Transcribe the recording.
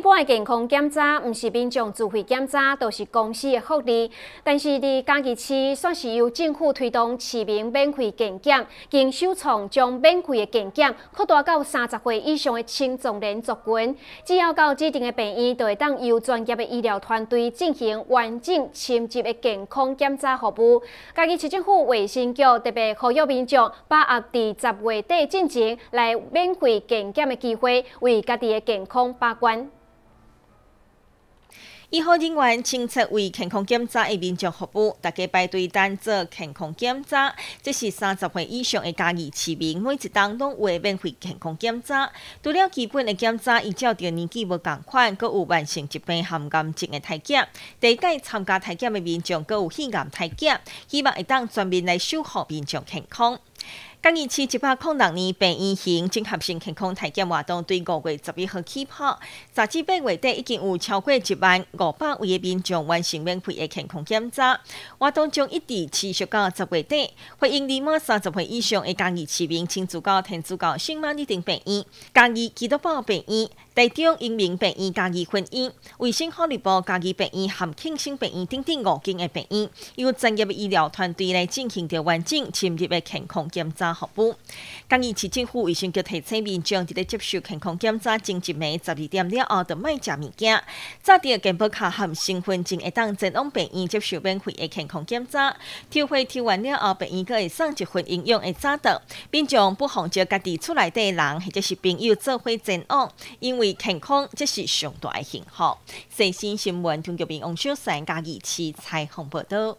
一般的健康检查毋是民众自费检查，都是公司的福利。但是伫嘉义市算是由政府推动市民免费健检，经首创将免费的健检扩大到三十岁以上的青壮年族群，只要到指定的病院，就会当由专业的医疗团队进行完整、深入的健康检查服务。嘉义市政府卫生局特别呼吁民众把握伫十月底之前来免费健检的机会，为家己的健康把关。医护人员亲切为健康检查的民众服务，大家排队等做健康检查。这是三十岁以上的家义市民，每一当拢都会免费健康检查。除了基本的检查，依照着年纪无同款，阁有慢性疾病含癌症的体检。第一届参加体检的民众阁有肺癌体检，希望会当全面来守护民众健康。嘉义市一百零六年病院行综合性健康体检活动，对五月十一号起跑，截至八月底已经有超过一万五百位的民众完成免费的健康检查。活动将一直持续到十月底，欢迎年满三十岁以上的嘉义市民，自到天主教圣玛丽证病院、嘉义基督堡病院、台中英明病院、嘉义分院、卫生福利部嘉义病院、含庆生病院等等五间的病院，由专业的医疗团队来进行着完整、深入的健康检查。服务。刚延市政府卫生局提醒民众伫咧接受健康检查，前一尾十二点了后，就卖假物件。早啲嘅健保卡含身份证会当前往病院接受免费的健康检查，抽血抽完了后，病院阁会送一份营养的早到，并将不妨就家己厝内的人或者是朋友做伙前往，因为健康即是上大的幸福。最新新闻，通过兵王小三家二七彩虹报道。